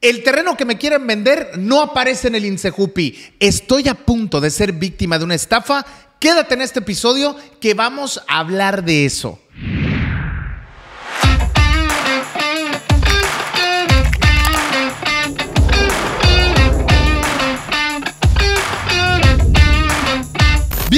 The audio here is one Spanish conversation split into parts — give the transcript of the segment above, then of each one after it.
El terreno que me quieren vender no aparece en el Insejupi. Estoy a punto de ser víctima de una estafa. Quédate en este episodio que vamos a hablar de eso.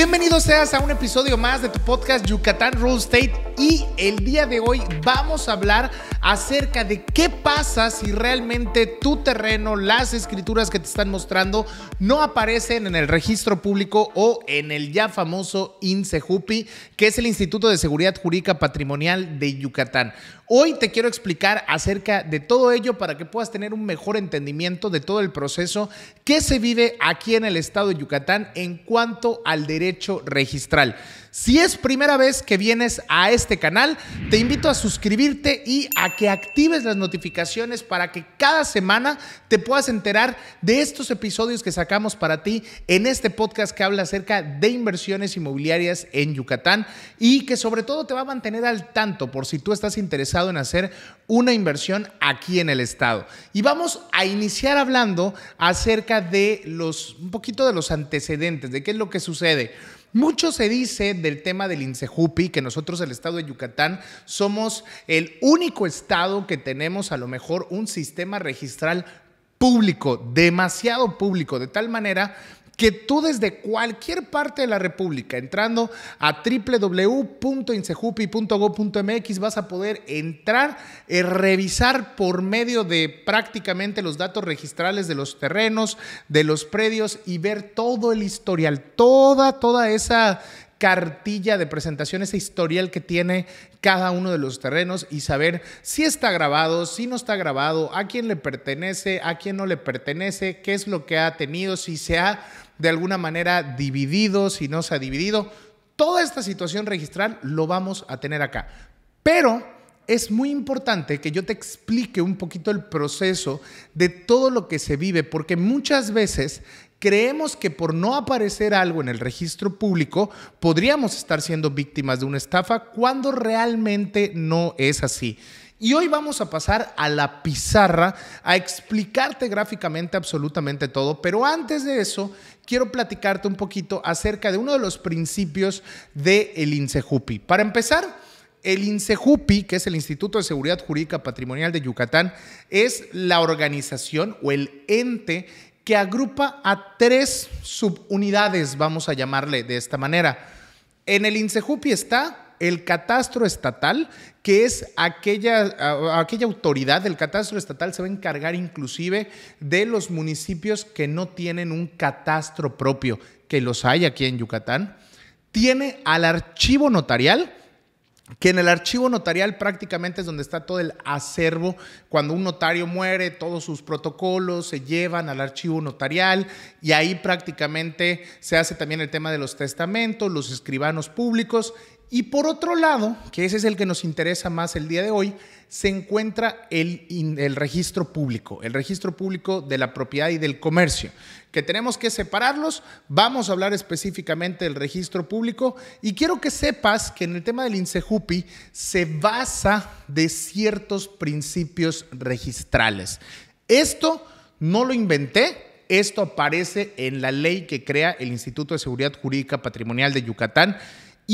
Bienvenidos seas a un episodio más de tu podcast Yucatán Rule State y el día de hoy vamos a hablar acerca de qué pasa si realmente tu terreno, las escrituras que te están mostrando no aparecen en el registro público o en el ya famoso INSEJUPI, que es el Instituto de Seguridad Jurídica Patrimonial de Yucatán. Hoy te quiero explicar acerca de todo ello para que puedas tener un mejor entendimiento de todo el proceso que se vive aquí en el estado de Yucatán en cuanto al derecho registral. Si es primera vez que vienes a este canal, te invito a suscribirte y a que actives las notificaciones para que cada semana te puedas enterar de estos episodios que sacamos para ti en este podcast que habla acerca de inversiones inmobiliarias en Yucatán y que sobre todo te va a mantener al tanto por si tú estás interesado en hacer una inversión aquí en el estado. Y vamos a iniciar hablando acerca de los un poquito de los antecedentes, de qué es lo que sucede. Mucho se dice del tema del Insejupi, que nosotros el estado de Yucatán somos el único estado que tenemos a lo mejor un sistema registral público, demasiado público, de tal manera que tú desde cualquier parte de la República, entrando a www.insejupi.gov.mx, vas a poder entrar, eh, revisar por medio de prácticamente los datos registrales de los terrenos, de los predios y ver todo el historial, toda, toda esa cartilla de presentación, ese historial que tiene cada uno de los terrenos y saber si está grabado, si no está grabado, a quién le pertenece, a quién no le pertenece, qué es lo que ha tenido, si se ha de alguna manera dividido, si no se ha dividido. Toda esta situación registral lo vamos a tener acá. Pero es muy importante que yo te explique un poquito el proceso de todo lo que se vive, porque muchas veces creemos que por no aparecer algo en el registro público podríamos estar siendo víctimas de una estafa cuando realmente no es así. Y hoy vamos a pasar a la pizarra a explicarte gráficamente absolutamente todo, pero antes de eso quiero platicarte un poquito acerca de uno de los principios del el INSEJUPI. Para empezar, el INSEJUPI, que es el Instituto de Seguridad Jurídica Patrimonial de Yucatán, es la organización o el ente que agrupa a tres subunidades, vamos a llamarle de esta manera. En el INSEJUPI está el catastro estatal, que es aquella, aquella autoridad, el catastro estatal se va a encargar inclusive de los municipios que no tienen un catastro propio, que los hay aquí en Yucatán. Tiene al archivo notarial, que en el archivo notarial prácticamente es donde está todo el acervo. Cuando un notario muere, todos sus protocolos se llevan al archivo notarial y ahí prácticamente se hace también el tema de los testamentos, los escribanos públicos y por otro lado, que ese es el que nos interesa más el día de hoy, se encuentra el, registro público, el registro público de la propiedad y del comercio, que tenemos que separarlos. Vamos a hablar específicamente del registro público y quiero que sepas que en el tema del INSEJUPI se basa de ciertos principios registrales. Esto no lo inventé, esto aparece en la ley que crea el Instituto de Seguridad Jurídica Patrimonial de Yucatán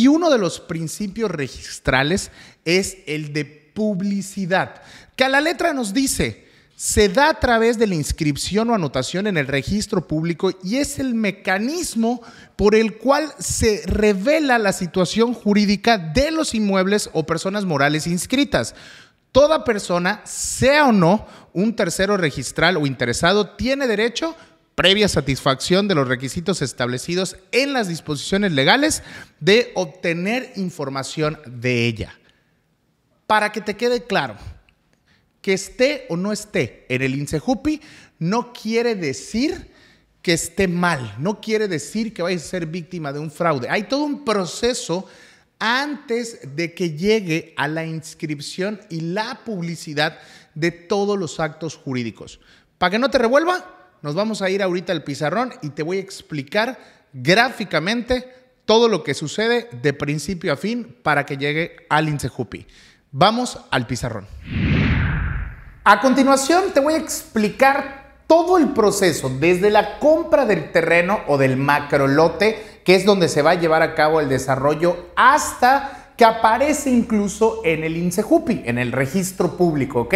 y uno de los principios registrales es el de publicidad, que a la letra nos dice, se da a través de la inscripción o anotación en el registro público y es el mecanismo por el cual se revela la situación jurídica de los inmuebles o personas morales inscritas. Toda persona, sea o no un tercero registral o interesado, tiene derecho previa satisfacción de los requisitos establecidos en las disposiciones legales de obtener información de ella. Para que te quede claro, que esté o no esté en el INSEJUPI no quiere decir que esté mal, no quiere decir que vayas a ser víctima de un fraude. Hay todo un proceso antes de que llegue a la inscripción y la publicidad de todos los actos jurídicos. Para que no te revuelva, nos vamos a ir ahorita al pizarrón y te voy a explicar gráficamente todo lo que sucede de principio a fin para que llegue al Insejupi. Vamos al pizarrón. A continuación te voy a explicar todo el proceso, desde la compra del terreno o del macrolote, que es donde se va a llevar a cabo el desarrollo, hasta que aparece incluso en el INSEJUPI, en el registro público, ¿ok?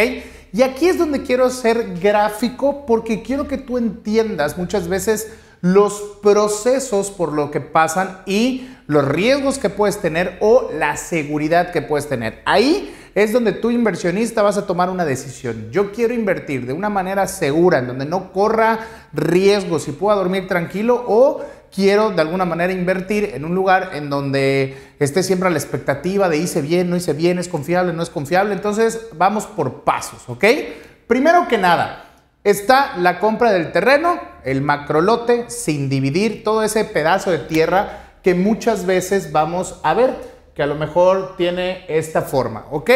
Y aquí es donde quiero ser gráfico porque quiero que tú entiendas muchas veces los procesos por lo que pasan y los riesgos que puedes tener o la seguridad que puedes tener. Ahí es donde tú inversionista vas a tomar una decisión. Yo quiero invertir de una manera segura, en donde no corra riesgos y pueda dormir tranquilo o quiero de alguna manera invertir en un lugar en donde esté siempre a la expectativa de hice bien, no hice bien, es confiable, no es confiable. Entonces vamos por pasos, ¿ok? Primero que nada, está la compra del terreno, el macrolote, sin dividir todo ese pedazo de tierra que muchas veces vamos a ver, que a lo mejor tiene esta forma, ¿ok?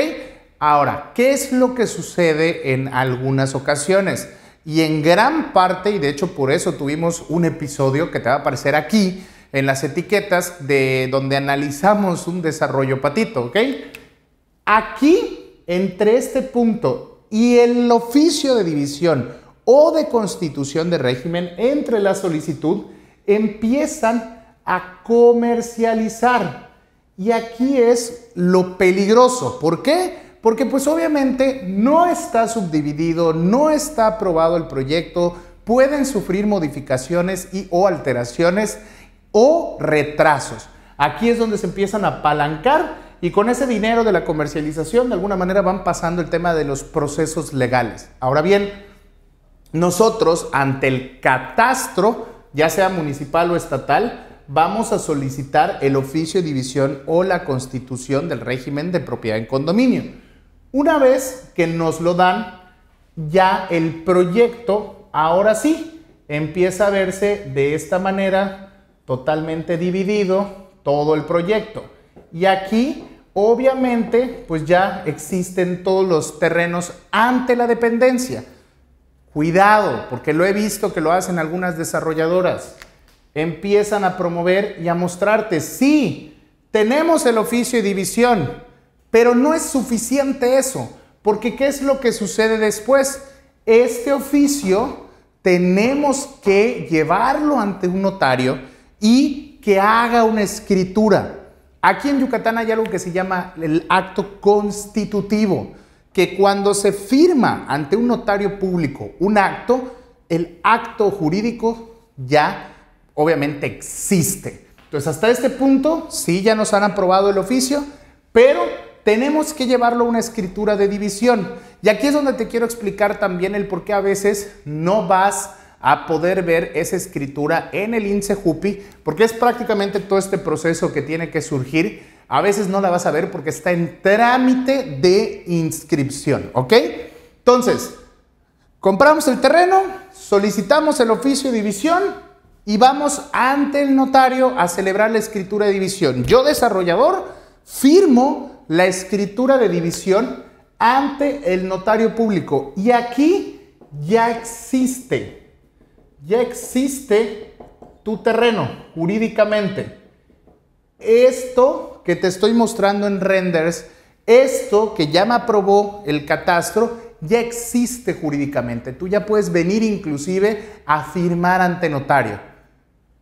Ahora, ¿qué es lo que sucede en algunas ocasiones? Y en gran parte, y de hecho por eso tuvimos un episodio que te va a aparecer aquí en las etiquetas de donde analizamos un desarrollo patito, ¿ok? Aquí, entre este punto y el oficio de división o de constitución de régimen, entre la solicitud, empiezan a comercializar. Y aquí es lo peligroso. ¿Por qué? Porque pues obviamente no está subdividido, no está aprobado el proyecto, pueden sufrir modificaciones y o alteraciones o retrasos. Aquí es donde se empiezan a apalancar y con ese dinero de la comercialización de alguna manera van pasando el tema de los procesos legales. Ahora bien, nosotros ante el catastro, ya sea municipal o estatal, vamos a solicitar el oficio de división o la constitución del régimen de propiedad en condominio. Una vez que nos lo dan, ya el proyecto, ahora sí, empieza a verse de esta manera, totalmente dividido todo el proyecto. Y aquí, obviamente, pues ya existen todos los terrenos ante la dependencia. Cuidado, porque lo he visto que lo hacen algunas desarrolladoras. Empiezan a promover y a mostrarte, sí, tenemos el oficio y división, pero no es suficiente eso, porque ¿qué es lo que sucede después? Este oficio tenemos que llevarlo ante un notario y que haga una escritura. Aquí en Yucatán hay algo que se llama el acto constitutivo, que cuando se firma ante un notario público un acto, el acto jurídico ya obviamente existe. Entonces hasta este punto sí ya nos han aprobado el oficio, pero tenemos que llevarlo a una escritura de división. Y aquí es donde te quiero explicar también el por qué a veces no vas a poder ver esa escritura en el INSEJUPI, porque es prácticamente todo este proceso que tiene que surgir. A veces no la vas a ver porque está en trámite de inscripción, ¿ok? Entonces, compramos el terreno, solicitamos el oficio de división y vamos ante el notario a celebrar la escritura de división. Yo, desarrollador, firmo la escritura de división ante el notario público. Y aquí ya existe, ya existe tu terreno jurídicamente. Esto que te estoy mostrando en renders, esto que ya me aprobó el catastro, ya existe jurídicamente. Tú ya puedes venir inclusive a firmar ante notario.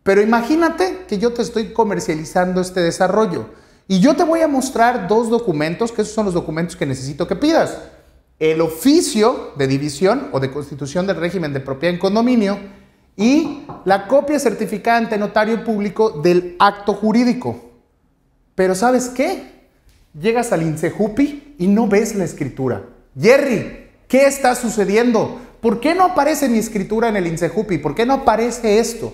Pero imagínate que yo te estoy comercializando este desarrollo y yo te voy a mostrar dos documentos, que esos son los documentos que necesito que pidas. El oficio de división o de constitución del régimen de propiedad en condominio y la copia certificada ante notario público del acto jurídico. Pero ¿sabes qué? Llegas al INSEJUPI y no ves la escritura. Jerry, ¿qué está sucediendo? ¿Por qué no aparece mi escritura en el INSEJUPI? ¿Por qué no aparece esto?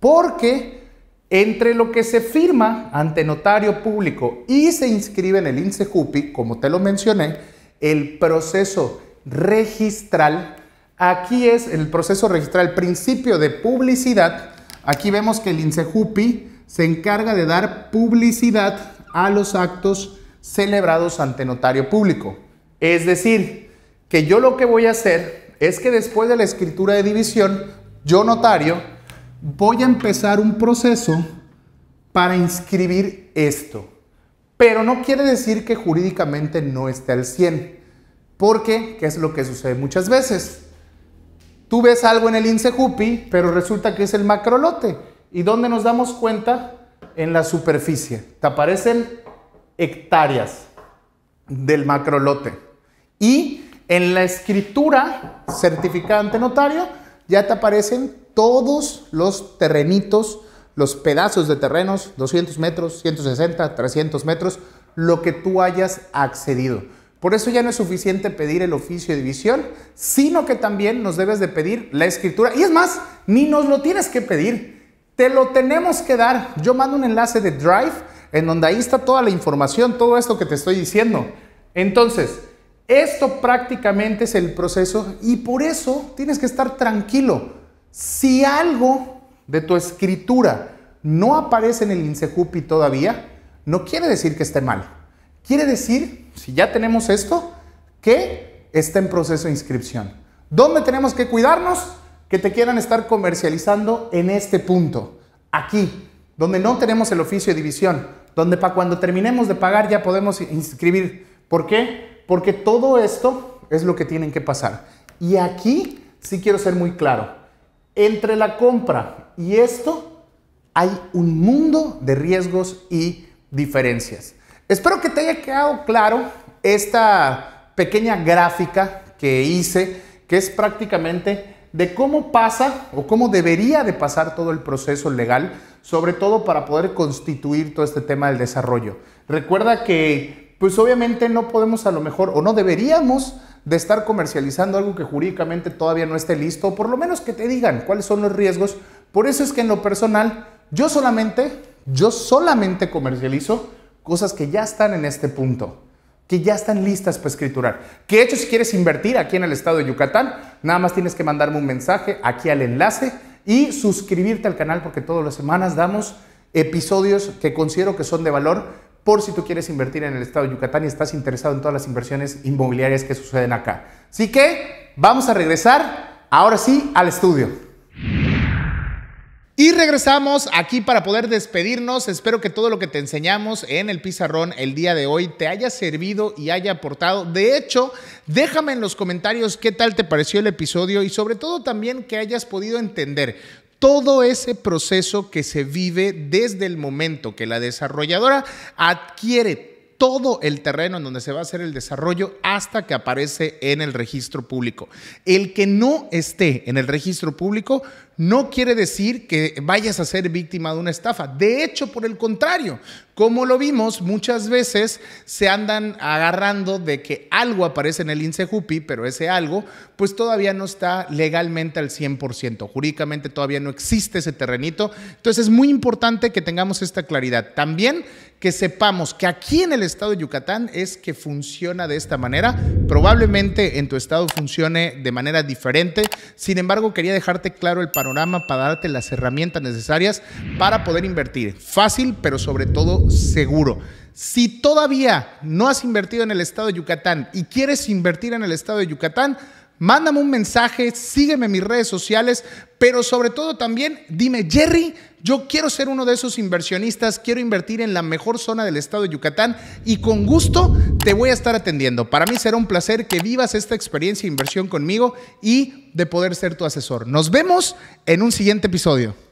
Porque entre lo que se firma ante notario público y se inscribe en el INSEJUPI, como te lo mencioné, el proceso registral, aquí es el proceso registral, principio de publicidad, aquí vemos que el INSEJUPI se encarga de dar publicidad a los actos celebrados ante notario público. Es decir, que yo lo que voy a hacer es que después de la escritura de división, yo notario, voy a empezar un proceso para inscribir esto. Pero no quiere decir que jurídicamente no esté al 100, porque, ¿qué es lo que sucede muchas veces? Tú ves algo en el INSEJUPI, pero resulta que es el macrolote. ¿Y dónde nos damos cuenta? En la superficie. Te aparecen hectáreas del macrolote. Y en la escritura certificante notario ya te aparecen todos los terrenitos, los pedazos de terrenos, 200 metros, 160, 300 metros, lo que tú hayas accedido. Por eso ya no es suficiente pedir el oficio de división, sino que también nos debes de pedir la escritura. Y es más, ni nos lo tienes que pedir, te lo tenemos que dar. Yo mando un enlace de Drive en donde ahí está toda la información, todo esto que te estoy diciendo. Entonces, esto prácticamente es el proceso y por eso tienes que estar tranquilo. Si algo de tu escritura no aparece en el Insecupi todavía, no quiere decir que esté mal. Quiere decir, si ya tenemos esto, que está en proceso de inscripción. ¿Dónde tenemos que cuidarnos? Que te quieran estar comercializando en este punto, aquí, donde no tenemos el oficio de división, donde para cuando terminemos de pagar ya podemos inscribir. ¿Por qué? Porque todo esto es lo que tienen que pasar. Y aquí sí quiero ser muy claro entre la compra y esto hay un mundo de riesgos y diferencias. Espero que te haya quedado claro esta pequeña gráfica que hice, que es prácticamente de cómo pasa o cómo debería de pasar todo el proceso legal, sobre todo para poder constituir todo este tema del desarrollo. Recuerda que pues obviamente no podemos a lo mejor o no deberíamos de estar comercializando algo que jurídicamente todavía no esté listo, o por lo menos que te digan cuáles son los riesgos. Por eso es que en lo personal, yo solamente, yo solamente comercializo cosas que ya están en este punto que ya están listas para escriturar. Que de hecho, si quieres invertir aquí en el estado de Yucatán, nada más tienes que mandarme un mensaje aquí al enlace y suscribirte al canal porque todas las semanas damos episodios que considero que son de valor por si tú quieres invertir en el estado de Yucatán y estás interesado en todas las inversiones inmobiliarias que suceden acá. Así que vamos a regresar ahora sí al estudio. Y regresamos aquí para poder despedirnos. Espero que todo lo que te enseñamos en el pizarrón el día de hoy te haya servido y haya aportado. De hecho, déjame en los comentarios qué tal te pareció el episodio y sobre todo también que hayas podido entender todo ese proceso que se vive desde el momento que la desarrolladora adquiere todo el terreno en donde se va a hacer el desarrollo hasta que aparece en el registro público. El que no esté en el registro público no quiere decir que vayas a ser víctima de una estafa. De hecho, por el contrario, como lo vimos, muchas veces se andan agarrando de que algo aparece en el INSEJUPI, pero ese algo, pues todavía no está legalmente al 100%. Jurídicamente todavía no existe ese terrenito. Entonces es muy importante que tengamos esta claridad. También que sepamos que aquí en el estado de Yucatán es que funciona de esta manera. Probablemente en tu estado funcione de manera diferente. Sin embargo, quería dejarte claro el para darte las herramientas necesarias para poder invertir. Fácil, pero sobre todo seguro. Si todavía no has invertido en el estado de Yucatán y quieres invertir en el estado de Yucatán, Mándame un mensaje, sígueme en mis redes sociales, pero sobre todo también dime, Jerry, yo quiero ser uno de esos inversionistas, quiero invertir en la mejor zona del estado de Yucatán y con gusto te voy a estar atendiendo. Para mí será un placer que vivas esta experiencia de inversión conmigo y de poder ser tu asesor. Nos vemos en un siguiente episodio.